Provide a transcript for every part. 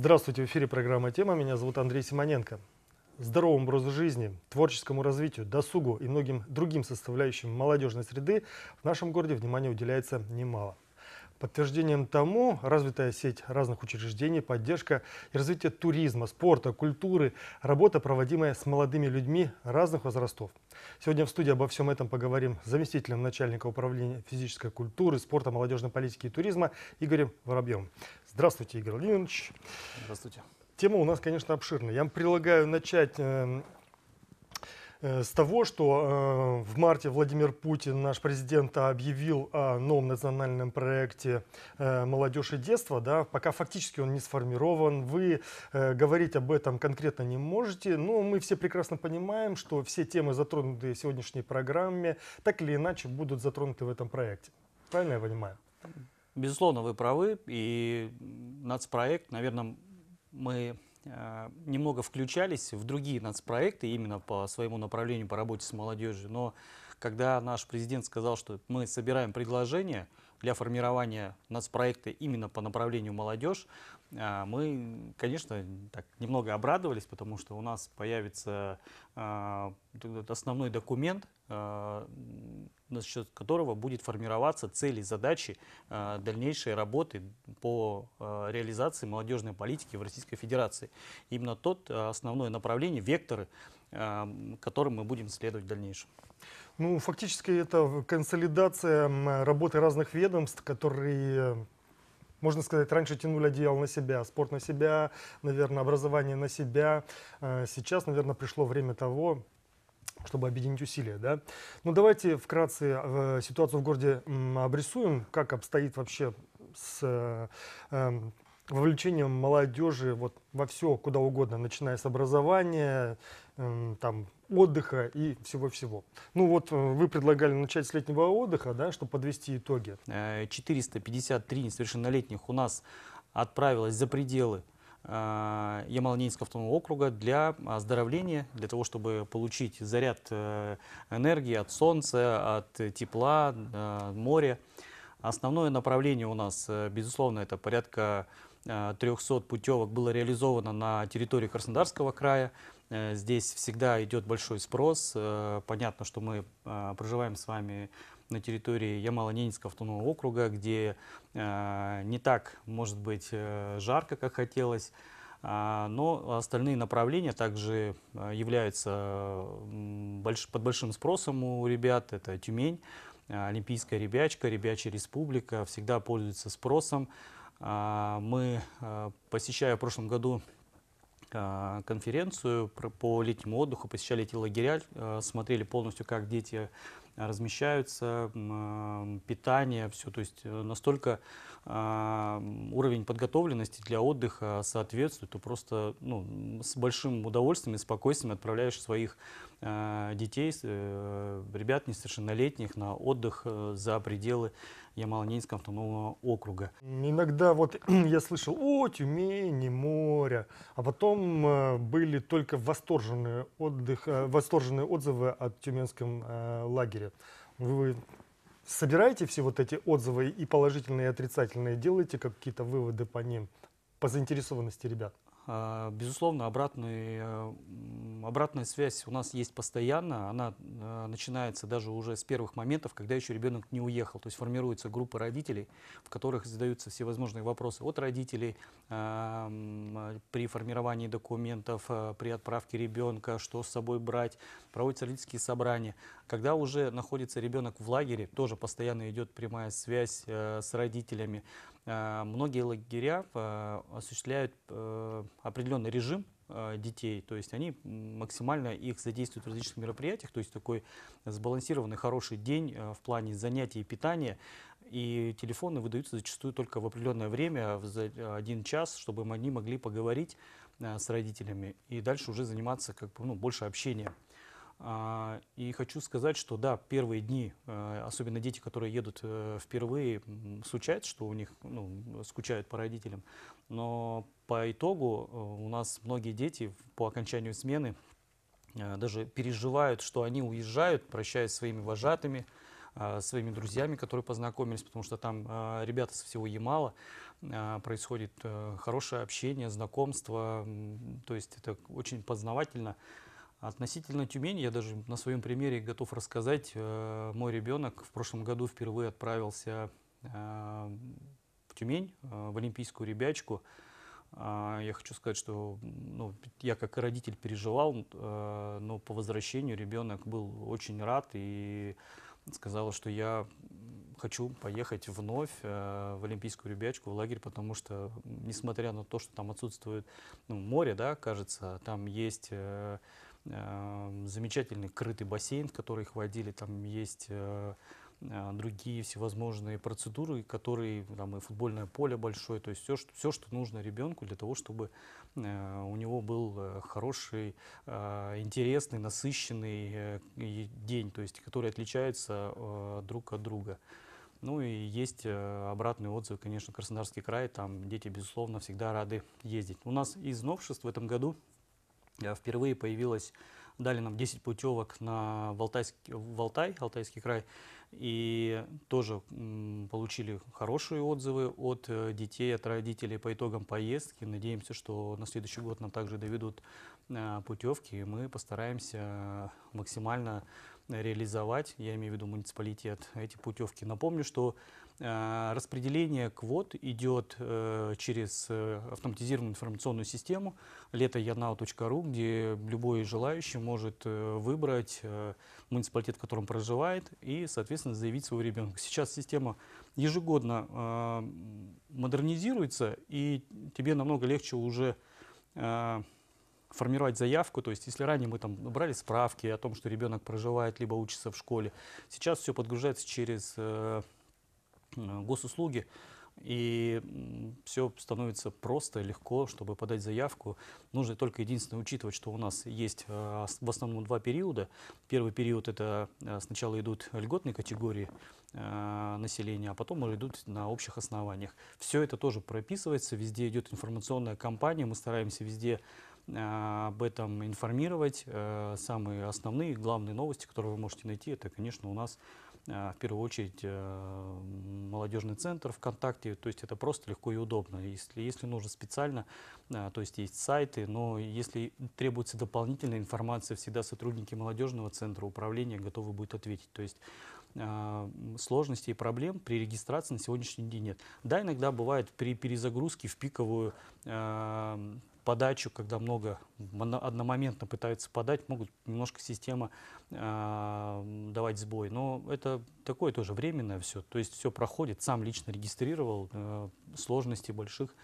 Здравствуйте, в эфире программа «Тема». Меня зовут Андрей Симоненко. Здоровому образу жизни, творческому развитию, досугу и многим другим составляющим молодежной среды в нашем городе внимания уделяется немало – Подтверждением тому развитая сеть разных учреждений, поддержка и развитие туризма, спорта, культуры, работа, проводимая с молодыми людьми разных возрастов. Сегодня в студии обо всем этом поговорим с заместителем начальника управления физической культуры, спорта, молодежной политики и туризма Игорем Воробьевым. Здравствуйте, Игорь Владимирович. Здравствуйте. Тема у нас, конечно, обширная. Я вам предлагаю начать эм, Э, с того, что э, в марте Владимир Путин, наш президент, объявил о новом национальном проекте э, «Молодежь и детство», да, пока фактически он не сформирован, вы говорить об этом конкретно не можете, но мы все прекрасно понимаем, что все темы, затронутые в сегодняшней программе, так или иначе будут затронуты в этом проекте. Правильно я понимаю? Безусловно, вы правы, и нацпроект, наверное, мы а, немного включались в другие нацпроекты именно по своему направлению, по работе с молодежью. Но когда наш президент сказал, что мы собираем предложение для формирования нацпроекта именно по направлению молодежь, а, мы, конечно, так немного обрадовались, потому что у нас появится а, основной документ, на счет которого будет формироваться цели, задачи э, дальнейшей работы по э, реализации молодежной политики в Российской Федерации. Именно тот э, основное направление, векторы, которым мы будем следовать в дальнейшем. Ну, фактически это консолидация работы разных ведомств, которые можно сказать, раньше тянули одеяло на себя, спорт на себя, наверное, образование на себя. Сейчас, наверное, пришло время того, чтобы объединить усилия. Да? Ну, давайте вкратце э, ситуацию в городе м, обрисуем, как обстоит вообще с э, э, вовлечением молодежи вот, во все, куда угодно, начиная с образования, э, там, отдыха и всего-всего. Ну вот э, вы предлагали начать с летнего отдыха, да, чтобы подвести итоги. 453 э, несовершеннолетних у нас отправилось за пределы Э, Ямалнинского автономного округа для оздоровления, для того, чтобы получить заряд э, энергии от солнца, от тепла, э, моря. Основное направление у нас, безусловно, это порядка 300 путевок было реализовано на территории Краснодарского края. Здесь всегда идет большой спрос. Понятно, что мы проживаем с вами на территории Ямало-Ненецкого автономного округа, где э, не так, может быть, э, жарко, как хотелось, а, но остальные направления также э, являются под большим спросом у ребят. Это Тюмень, Олимпийская ребячка, Ребячая республика всегда пользуется спросом. А, мы, посещая в прошлом году а, конференцию по летнему отдыху, посещали эти лагеря, а, смотрели полностью, как дети размещаются, а, питание, все. То есть э, настолько уровень подготовленности для отдыха соответствует, то просто ну, с большим удовольствием и спокойствием отправляешь своих детей, э, ребят несовершеннолетних на отдых э, за пределы Ямало-Ненецкого автономного округа. Иногда вот я слышал о Тюмени, море, а потом э, были только восторженные, отдых, э, восторженные отзывы от тюменском э, лагере. Вы собираете все вот эти отзывы и положительные, и отрицательные, делаете какие-то выводы по ним, по заинтересованности ребят? А, безусловно, обратный, обратная связь у нас есть постоянно. Она а, начинается даже уже с первых моментов, когда еще ребенок не уехал. То есть формируются группы родителей, в которых задаются всевозможные вопросы от родителей а, при формировании документов, при отправке ребенка, что с собой брать. Проводятся родительские собрания. Когда уже находится ребенок в лагере, тоже постоянно идет прямая связь э, с родителями. Э, многие лагеря э, осуществляют э, определенный режим детей, то есть они максимально их задействуют в различных мероприятиях, то есть такой сбалансированный хороший день в плане занятий и питания, и телефоны выдаются зачастую только в определенное время, в один час, чтобы они могли поговорить с родителями и дальше уже заниматься как бы, ну, больше общением. А, и хочу сказать, что да, первые дни, э, особенно дети, которые едут э, впервые, случается, что у них ну, скучают по родителям. Но по итогу э, у нас многие дети по окончанию смены даже переживают, что они уезжают, прощаясь своими вожатыми, своими друзьями, которые познакомились, потому что там ребята со всего Ямала, происходит хорошее общение, знакомство, то есть это очень познавательно. Относительно Тюмени, я даже на своем примере готов рассказать. Э, мой ребенок в прошлом году впервые отправился э, в Тюмень, э, в олимпийскую ребячку. Я хочу сказать, что ну, я как родитель переживал, но по возвращению ребенок был очень рад и сказал, что я хочу поехать вновь в Олимпийскую ребячку, в лагерь, потому что, несмотря на то, что там отсутствует ну, море, да, кажется, там есть Э, замечательный крытый бассейн, в который их водили, там есть э, э, другие всевозможные процедуры, которые там и футбольное поле большое, то есть все, что, все, что нужно ребенку для того, чтобы у него был хороший, интересный, насыщенный день, то есть который отличается друг от друга. Ну и есть э, обратный отзыв, конечно, Краснодарский край, там дети, безусловно, всегда рады ездить. У нас из новшеств в этом году – Э, впервые появилась, дали нам 10 путевок на в, Алтайский, Алтай, Алтайский край, и тоже получили хорошие отзывы от э, детей, от родителей по итогам поездки. Надеемся, что на следующий год нам также доведут э, путевки, и мы постараемся максимально реализовать, я имею в виду муниципалитет, эти путевки. Напомню, что э, распределение квот идет э, через э, автоматизированную информационную систему летоянау.ру, где любой желающий может э, выбрать э, муниципалитет, в котором проживает, и, соответственно, заявить своего ребенка. Сейчас система ежегодно э, модернизируется, и тебе намного легче уже э, формировать заявку, то есть если ранее мы там брали справки о том, что ребенок проживает, либо учится в школе, сейчас все подгружается через э, госуслуги, и все становится просто, легко, чтобы подать заявку. Нужно только единственное учитывать, что у нас есть э, в основном два периода. Первый период – это э, сначала идут льготные категории населения, а потом уже идут на общих основаниях. Все это тоже прописывается, везде идет информационная кампания, мы стараемся везде а, об этом информировать. Э, самые основные, главные новости, которые вы можете найти, это, конечно, у нас а, в первую очередь э, молодежный центр ВКонтакте, то есть это просто легко и удобно. Если, если нужно специально, а, то есть есть сайты, но если требуется дополнительная информация, всегда сотрудники молодежного центра управления готовы будут ответить. То есть сложностей и проблем при регистрации на сегодняшний день нет. Да, иногда бывает при перезагрузке в пиковую подачу, когда много одномоментно пытаются подать, могут немножко система э, давать сбой. Но это такое тоже временное все. То есть все проходит, сам лично регистрировал, э, сложностей больших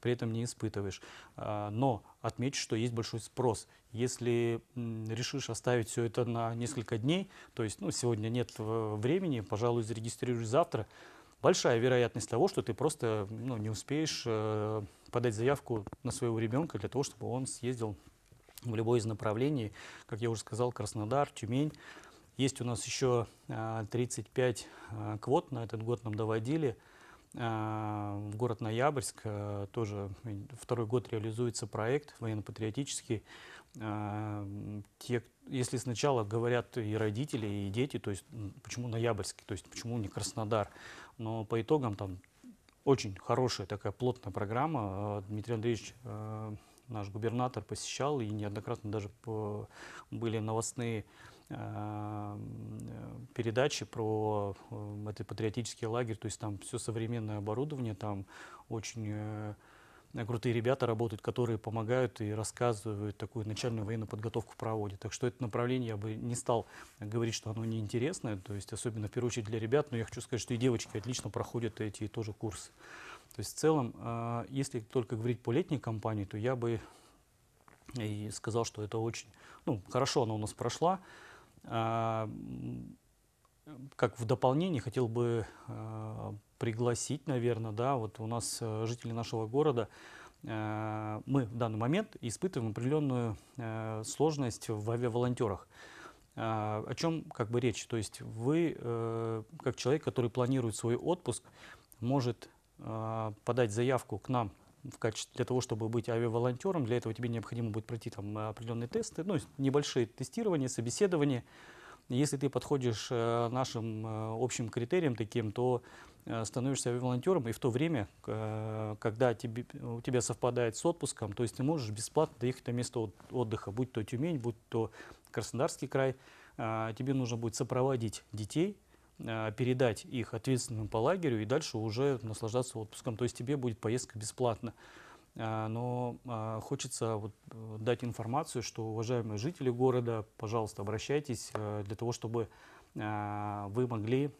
при этом не испытываешь. Э, но отмечу, что есть большой спрос. Если м, решишь оставить все это на несколько дней, то есть ну, сегодня нет э, времени, пожалуй, зарегистрируешь завтра, большая вероятность того, что ты просто ну, не успеешь э, подать заявку на своего ребенка для того, чтобы он съездил в любое из направлений. Как я уже сказал, Краснодар, Тюмень. Есть у нас еще 35 а, а, квот, на этот год нам доводили. А, в город Ноябрьск тоже второй год реализуется проект военно-патриотический. Те, если сначала говорят и родители, и дети, то есть почему Ноябрьск, то есть почему не Краснодар, но по итогам там очень хорошая такая плотная программа. Э, Дмитрий Андреевич, э, наш губернатор, посещал и неоднократно даже были новостные э, передачи про этот патриотический лагерь, то есть там все современное оборудование, там очень Э, крутые ребята работают, которые помогают и рассказывают, такую начальную военную подготовку проводят. Так что это направление я бы не стал говорить, что оно неинтересное, то есть особенно в первую очередь для ребят, но я хочу сказать, что и девочки отлично проходят эти тоже курсы. То есть в целом, э, если только говорить по летней кампании, то я бы и сказал, что это очень ну, хорошо она у нас прошла. Э, как в дополнение хотел бы пригласить, наверное, да, вот у нас э, жители нашего города, э, мы в данный момент испытываем определенную э, сложность в авиаволонтерах. Э, о чем как бы речь? То есть вы, э, как человек, который планирует свой отпуск, может э, подать заявку к нам в качестве, для того, чтобы быть авиаволонтером, для этого тебе необходимо будет пройти там определенные тесты, ну, небольшие тестирования, собеседования. Если ты подходишь нашим общим критериям таким, то Э, становишься волонтером, и в то время, э, когда тебе, у тебя совпадает с отпуском, то есть ты можешь бесплатно доехать до места отдыха, будь то Тюмень, будь то Краснодарский край, а, тебе нужно будет сопроводить детей, э, передать их ответственным по лагерю и дальше уже наслаждаться отпуском. То есть тебе будет поездка бесплатно. А, но а, хочется вот дать информацию, что, уважаемые жители города, пожалуйста, обращайтесь для того, чтобы вы могли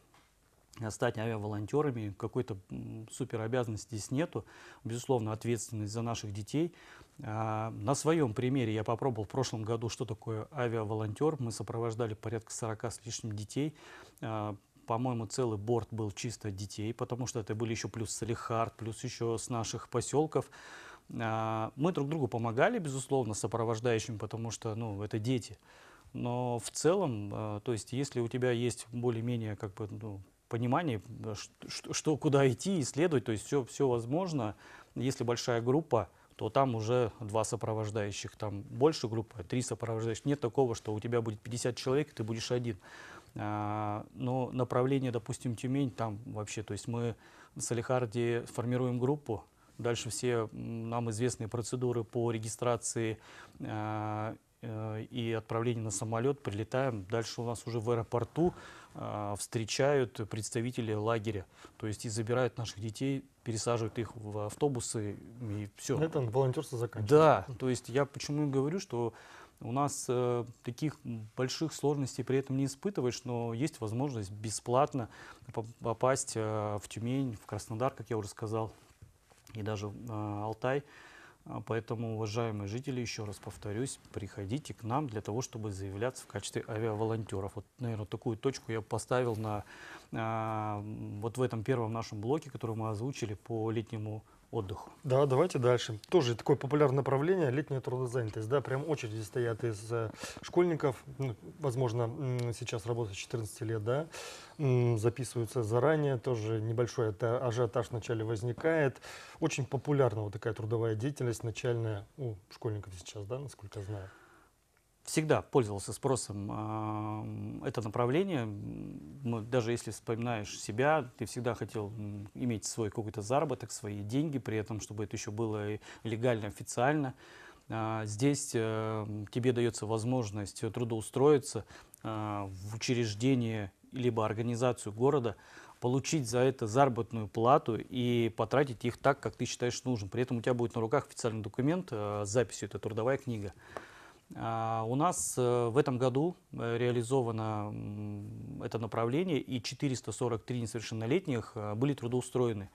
Э, стать авиаволонтерами, какой-то супер обязанности здесь нету. Безусловно, ответственность за наших детей. А, на своем примере я попробовал в прошлом году, что такое авиаволонтер. Мы сопровождали порядка 40 с лишним детей. А, по-моему, целый борт был чисто детей, потому что это были еще плюс Салихард, плюс еще с наших поселков. А, мы друг другу помогали, безусловно, сопровождающим, потому что ну, это дети. Но в целом, э, то есть если у тебя есть более-менее как бы, ну, понимание, что, э, что куда идти, исследовать, то есть все, все возможно. Если большая группа, то там уже два сопровождающих, там больше группы, три сопровождающих. Нет такого, что у тебя будет 50 человек, и ты будешь один. А, но направление, допустим, Тюмень, там вообще, то есть мы в Салихарде формируем группу, Дальше все нам известные процедуры по регистрации э, и отправление на самолет, прилетаем. Дальше у нас уже в аэропорту э, встречают представители лагеря, то есть и забирают наших детей, пересаживают их в автобусы и все. Это волонтерство заканчивается. Да, то есть я почему и говорю, что у нас э, таких больших сложностей при этом не испытываешь, но есть возможность бесплатно попасть э, в Тюмень, в Краснодар, как я уже сказал, и даже э, Алтай. А, поэтому, уважаемые жители, еще раз повторюсь, приходите к нам для того, чтобы заявляться в качестве авиаволонтеров. Вот, наверное, такую точку я поставил на, э, вот в этом первом нашем блоке, который мы озвучили по летнему отдыху. Да, давайте дальше. Тоже такое популярное направление – летняя трудозанятость. Да, прям очереди стоят из э, школьников, ну, возможно, сейчас работают с 14 лет, да, записываются заранее, тоже небольшой это ажиотаж вначале возникает. Очень популярна вот такая трудовая деятельность начальная у школьников сейчас, да, насколько я знаю всегда пользовался спросом это направление. Ну, даже если вспоминаешь себя, ты всегда хотел иметь свой какой-то заработок, свои деньги, при этом, чтобы это еще было легально, официально. А, здесь эм, тебе дается возможность э, трудоустроиться а, в учреждение либо организацию города, получить за это заработную плату и потратить их так, как ты считаешь нужным. При этом у тебя будет на руках официальный документ э, с записью, это трудовая книга. А, у нас э, в этом году э, реализовано это направление, и 443 несовершеннолетних э, были трудоустроены.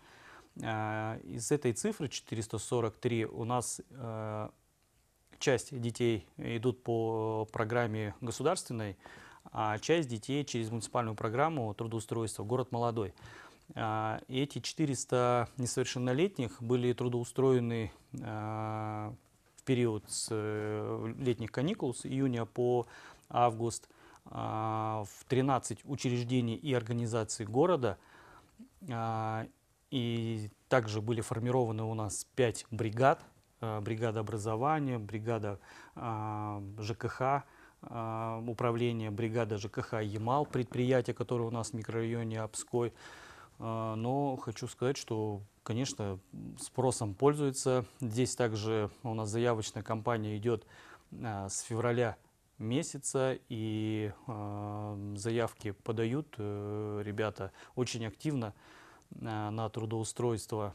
А, из этой цифры 443 у нас часть детей идут по программе государственной, а часть детей через муниципальную программу трудоустройства «Город молодой». А, эти 400 несовершеннолетних были трудоустроены в период с э, летних каникул, с июня по август, а, в 13 учреждений и организаций города. А, и также были формированы у нас 5 бригад. Э, бригада образования, бригада а, ЖКХ, управление, бригада ЖКХ «Ямал», предприятие, которое у нас в микрорайоне Обской. Но хочу сказать, что конечно, спросом пользуется. Здесь также у нас заявочная кампания идет а, с февраля месяца, и а, заявки подают э, ребята очень активно а, на трудоустройство.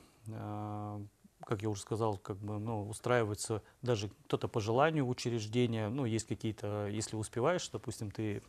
Как я уже сказал, как бы, ну, устраивается даже кто-то по желанию учреждения. Ну, есть какие-то, если успеваешь, допустим, ты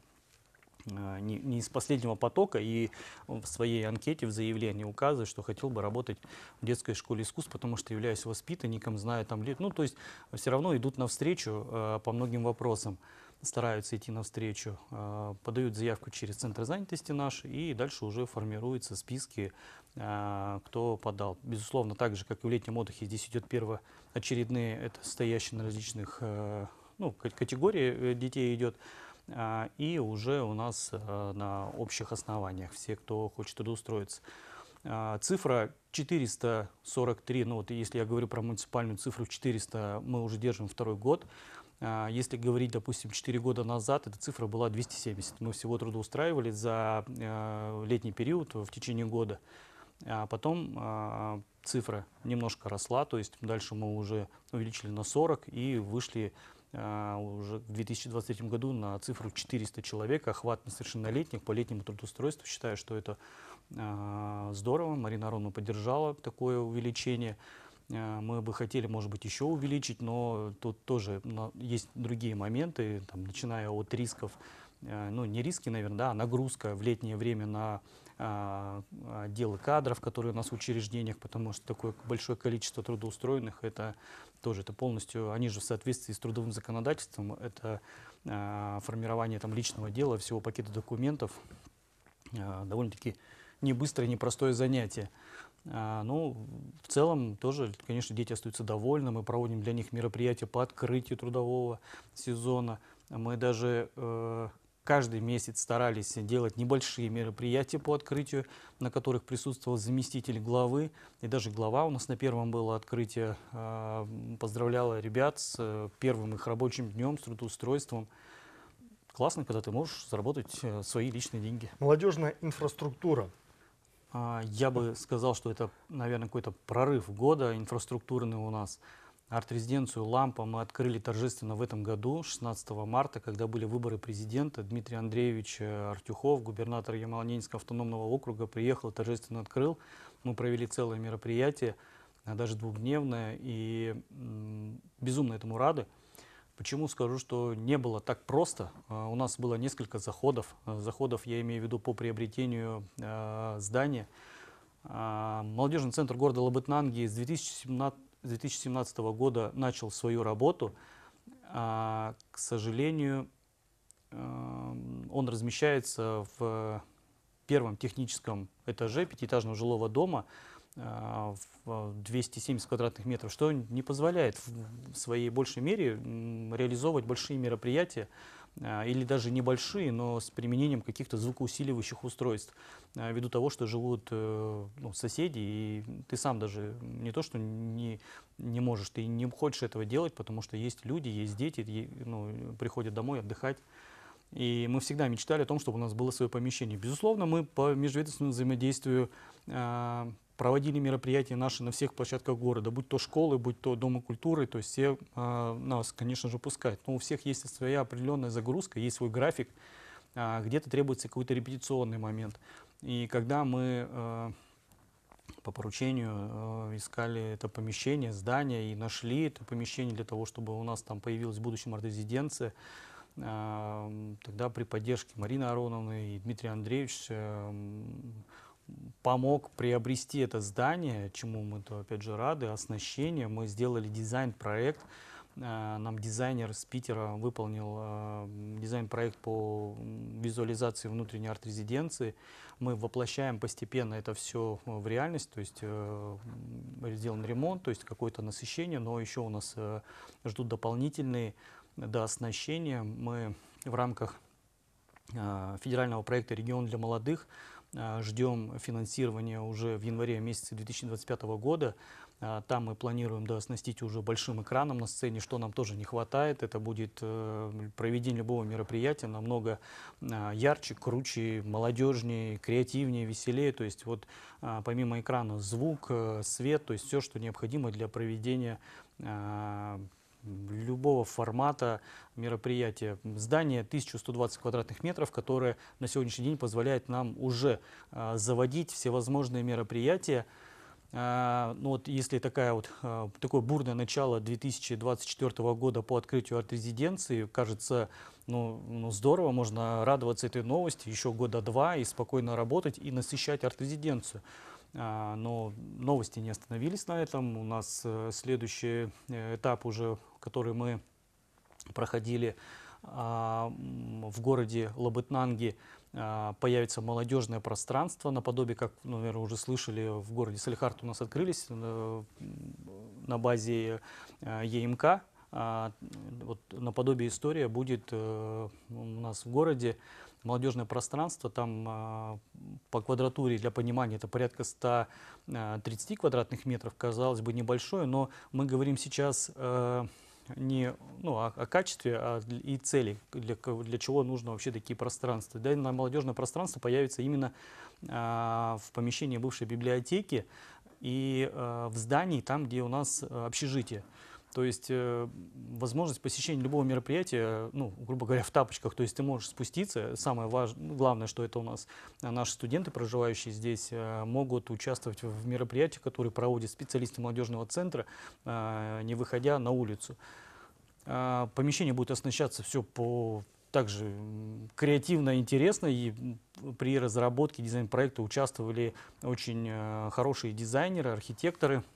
Э, не, не из последнего потока и в своей анкете, в заявлении указывает, что хотел бы работать в детской школе искусств, потому что являюсь воспитанником, знаю там лет. Ну, то есть все равно идут навстречу э, по многим вопросам, стараются идти навстречу, э, подают заявку через центр занятости наш, и дальше уже формируются списки, э, кто подал. Безусловно, так же, как и в летнем отдыхе, здесь идет первоочередные, это стоящие на различных э, ну, категории э, детей идет, а, и уже у нас э, на общих основаниях все, кто хочет трудоустроиться. А, цифра 443, ну вот если я говорю про муниципальную цифру 400, мы уже держим второй год. А, если говорить, допустим, 4 года назад, эта цифра была 270. Мы всего трудоустраивали за э, летний период в течение года. А потом цифра немножко росла, то есть дальше мы уже увеличили на 40 и вышли а, уже в 2023 году на цифру 400 человек, охват несовершеннолетних по летнему трудоустройству. Считаю, что это а, здорово. Марина Ароновна поддержала такое увеличение. А, мы бы хотели, может быть, еще увеличить, но тут тоже есть другие моменты, там, начиная от рисков, ну не риски, наверное, да, а нагрузка в летнее время на отдела а, кадров, которые у нас в учреждениях, потому что такое большое количество трудоустроенных, это тоже это полностью, они же в соответствии с трудовым законодательством, это а, формирование там, личного дела, всего пакета документов, а, довольно-таки не быстрое, не простое занятие. Ну, в целом тоже, конечно, дети остаются довольны. Мы проводим для них мероприятия по открытию трудового сезона. Мы даже э, каждый месяц старались делать небольшие мероприятия по открытию, на которых присутствовал заместитель главы, и даже глава у нас на первом было открытие, а, поздравляла ребят с э, первым их рабочим днем, с трудоустройством классно, когда ты можешь заработать э, свои личные деньги. Молодежная инфраструктура. А, я бы сказал, что это, наверное, какой-то прорыв года инфраструктурный у нас. Арт-резиденцию «Лампа» мы открыли торжественно в этом году, 16 марта, когда были выборы президента. Дмитрий Андреевич э, Артюхов, губернатор Ямалнинского автономного округа, приехал торжественно открыл. Мы провели целое мероприятие, э, даже двухдневное, и безумно этому рады. Почему скажу, что не было так просто? Э, у нас было несколько заходов. Заходов я имею в виду по приобретению здания. Молодежный центр города Лабытнанги с 2017 2017 года начал свою работу. А, к сожалению, э, он размещается в первом техническом этаже пятиэтажного жилого дома э, в 270 квадратных метров, что не позволяет в своей большей мере реализовывать большие мероприятия, а, или даже небольшие, но с применением каких-то звукоусиливающих устройств, а, ввиду того, что живут э, ну, соседи, и ты сам даже не то, что не, не можешь, ты не хочешь этого делать, потому что есть люди, есть дети, ну, приходят домой отдыхать. И мы всегда мечтали о том, чтобы у нас было свое помещение. Безусловно, мы по межведомственному взаимодействию а, проводили мероприятия наши на всех площадках города, будь то школы, будь то Дома культуры, то есть все э, нас, конечно же, пускают. Но у всех есть своя определенная загрузка, есть свой график, э, где-то требуется какой-то репетиционный момент. И когда мы э, по поручению э, искали это помещение, здание и нашли это помещение для того, чтобы у нас там появилась в будущем резиденция э, тогда при поддержке Марины Ароновны и Дмитрия Андреевича э, помог приобрести это здание, чему мы, то, опять же, рады, оснащение. Мы сделали дизайн-проект, э, нам дизайнер с Питера выполнил э, дизайн-проект по визуализации внутренней арт-резиденции. Мы воплощаем постепенно это все в реальность, то есть э, сделан ремонт, то есть какое-то насыщение, но еще у нас ждут дополнительные дооснащения. Мы в рамках федерального проекта «Регион для молодых» Э, ждем финансирования уже в январе месяце 2025 года. Э, там мы планируем да, оснастить уже большим экраном на сцене, что нам тоже не хватает. Это будет э, проведение любого мероприятия намного ярче, круче, молодежнее, креативнее, веселее. То есть вот помимо экрана звук, свет, то есть все, что необходимо для проведения любого формата мероприятия. Здание 1120 квадратных метров, которое на сегодняшний день позволяет нам уже а, заводить всевозможные мероприятия, а, ну вот если такая вот, а, такое бурное начало 2024 года по открытию арт-резиденции, кажется, ну, ну здорово, можно радоваться этой новости еще года два и спокойно работать и насыщать арт-резиденцию. А, но новости не остановились на этом. У нас э, следующий э, этап уже, который мы проходили а, в городе Лабытнанги, а, появится молодежное пространство, наподобие, как, ну, наверное, уже слышали, в городе Салихард у нас открылись э, на базе ЕМК, а, вот наподобие история будет э, у нас в городе молодежное пространство, там а, по квадратуре, для понимания, это порядка 130 а, квадратных метров, казалось бы, небольшое, но мы говорим сейчас э, не ну, о, о качестве а и цели, для, для чего нужно вообще такие пространства. Да, на молодежное пространство появится именно в помещении бывшей библиотеки и э, в здании, там, где у нас общежитие. То есть э, возможность посещения любого мероприятия, ну, грубо говоря, в тапочках, то есть ты можешь спуститься. Самое важ... Ну, главное, что это у нас э, наши студенты, проживающие здесь, э, могут участвовать в мероприятиях, которые проводят специалисты молодежного центра, э, не выходя на улицу. Э, помещение будет оснащаться все по также креативно, интересно, и при разработке дизайн-проекта участвовали очень э, хорошие дизайнеры, архитекторы –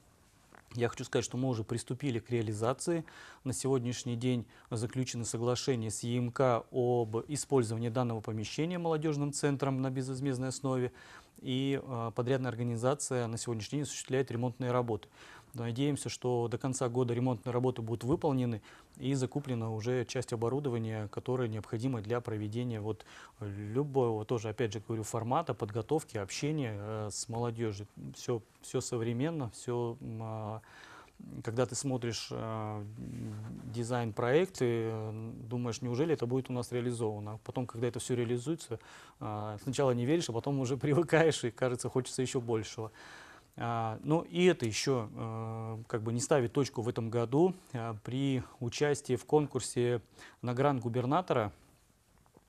я хочу сказать, что мы уже приступили к реализации. На сегодняшний день заключено соглашение с ЕМК об использовании данного помещения молодежным центром на безвозмездной основе. И а, подрядная организация на сегодняшний день осуществляет ремонтные работы. Надеемся, что до конца года ремонтные работы будут выполнены и закуплена уже часть оборудования, которое необходимо для проведения вот любого, тоже, опять же говорю, формата, подготовки, общения э, с молодежью. Все, все современно, все... А, когда ты смотришь э, дизайн-проект, э, думаешь, неужели это будет у нас реализовано. А потом, когда это все реализуется, э, сначала не веришь, а потом уже привыкаешь и, кажется, хочется еще большего. А, Но ну, и это еще э, как бы не ставит точку в этом году. Э, при участии в конкурсе на грант губернатора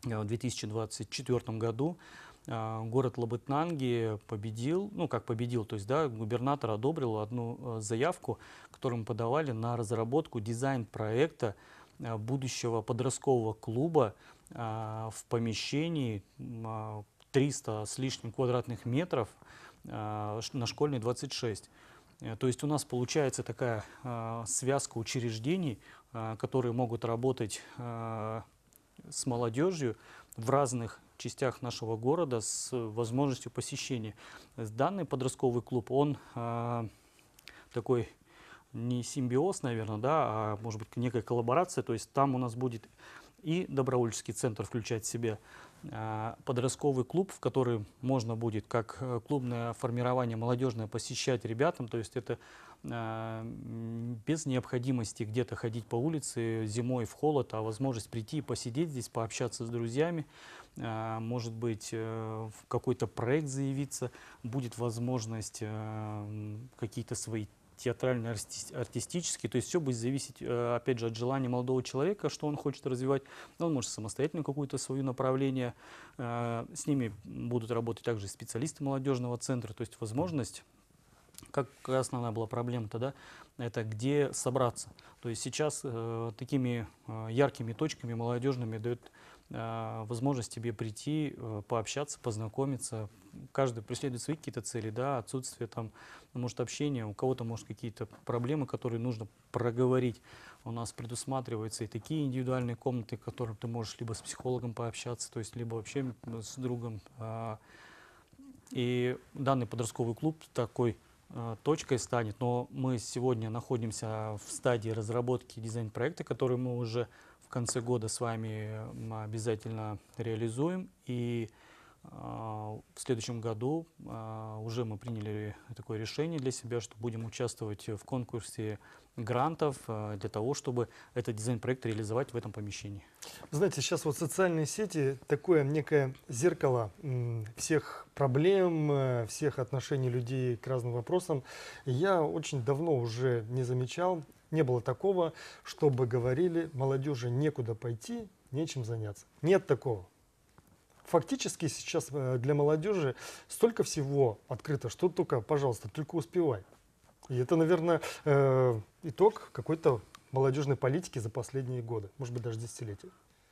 э, в 2024 году город Лабытнанги победил, ну как победил, то есть да, губернатор одобрил одну заявку, которую мы подавали на разработку дизайн-проекта будущего подросткового клуба в помещении 300 с лишним квадратных метров, а, на школьной 26. Э, то есть у нас получается такая а, связка учреждений, а, которые могут работать с молодежью в разных частях нашего города с возможностью посещения. Данный подростковый клуб, он такой не симбиоз, наверное, да, а может быть некая коллаборация, то есть там у нас будет и добровольческий центр включать в себя а, подростковый клуб, в который можно будет как э, клубное формирование молодежное посещать ребятам, то есть это а, без необходимости где-то ходить по улице зимой в холод, а возможность прийти и посидеть здесь, пообщаться с друзьями, а, может быть, э, в какой-то проект заявиться, будет возможность э, какие-то свои театрально-артистический. То есть все будет зависеть, э, опять же, от желания молодого человека, что он хочет развивать. Ну, он может самостоятельно какое-то свое направление. Э, с ними будут работать также специалисты молодежного центра. То есть возможность как основная была проблема тогда, это где собраться. То есть сейчас э, такими э, яркими точками молодежными дают э, возможность тебе прийти, э, пообщаться, познакомиться. Каждый преследует свои какие-то цели, да, отсутствие там, ну, может, общения, у кого-то, может, какие-то проблемы, которые нужно проговорить. У нас предусматриваются и такие индивидуальные комнаты, в которых ты можешь либо с психологом пообщаться, то есть либо вообще с другом. Э, и данный подростковый клуб такой а, точкой станет, но мы сегодня находимся в стадии разработки дизайн-проекта, который мы уже в конце года с вами обязательно реализуем. И а, в следующем году а, уже мы приняли такое решение для себя, что будем участвовать в конкурсе грантов а, для того, чтобы этот дизайн-проект реализовать в этом помещении. Знаете, сейчас вот социальные сети такое некое зеркало всех проблем, э, всех отношений людей к разным вопросам. Я очень давно уже не замечал, не было такого, чтобы говорили, молодежи некуда пойти, нечем заняться. Нет такого фактически сейчас э, для молодежи столько всего открыто, что только, пожалуйста, только успевай. И это, наверное, э, итог какой-то молодежной политики за последние годы, может быть, даже десятилетия.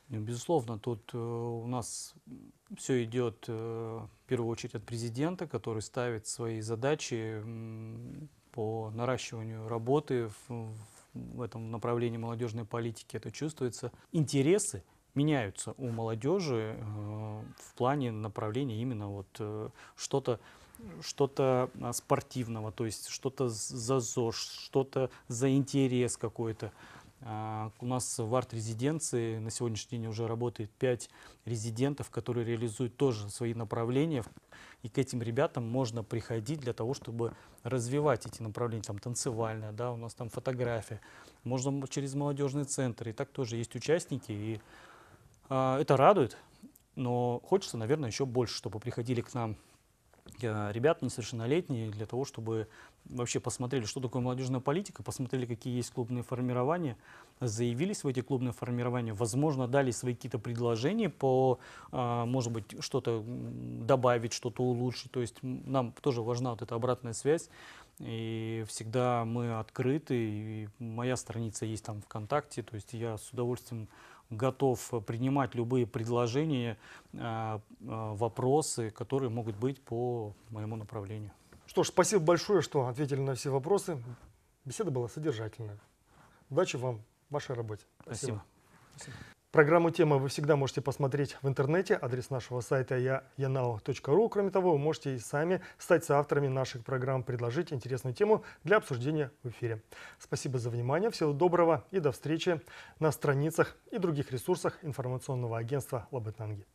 Ну, безусловно, тут э, у нас все идет в первую очередь от президента, который ставит свои задачи по наращиванию работы в, в этом направлении молодежной политики. Это чувствуется. Интересы меняются у молодежи э, в плане направления именно вот э, что-то что-то а, спортивного, то есть что-то за ЗОЖ, что-то за интерес какой-то. А, у нас в арт-резиденции на сегодняшний день уже работает 5 резидентов, которые реализуют тоже свои направления. И к этим ребятам можно приходить для того, чтобы развивать эти направления. Там танцевальная, да, у нас там фотография. Можно через молодежный центр. И так тоже есть участники. И а, это радует, но хочется, наверное, еще больше, чтобы приходили к нам э, ребят несовершеннолетние для того, чтобы вообще посмотрели, что такое молодежная политика, посмотрели, какие есть клубные формирования, заявились в эти клубные формирования, возможно, дали свои какие-то предложения по, а, может быть, что-то добавить, что-то улучшить. То есть нам тоже важна вот эта обратная связь. И всегда мы открыты, и моя страница есть там ВКонтакте, то есть я с удовольствием готов принимать любые предложения, а, а, вопросы, которые могут быть по моему направлению. Что ж, спасибо большое, что ответили на все вопросы. Беседа была содержательная. Удачи вам в вашей работе. Спасибо. спасибо. Программу «Тема» вы всегда можете посмотреть в интернете. Адрес нашего сайта yanao.ru. Кроме того, вы можете и сами стать соавторами наших программ, предложить интересную тему для обсуждения в эфире. Спасибо за внимание, всего доброго и до встречи на страницах и других ресурсах информационного агентства «Лабытнанги».